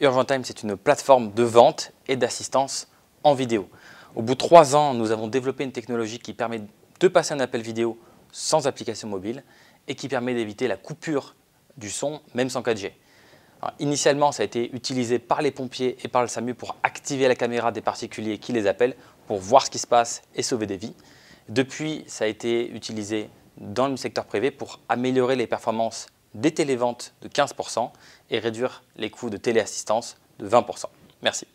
Urgent Time, c'est une plateforme de vente et d'assistance en vidéo. Au bout de trois ans, nous avons développé une technologie qui permet de passer un appel vidéo sans application mobile et qui permet d'éviter la coupure du son, même sans 4G. initialement, ça a été utilisé par les pompiers et par le SAMU pour activer la caméra des particuliers qui les appellent pour voir ce qui se passe et sauver des vies. Depuis, ça a été utilisé dans le secteur privé pour améliorer les performances des téléventes de 15% et réduire les coûts de téléassistance de 20%. Merci.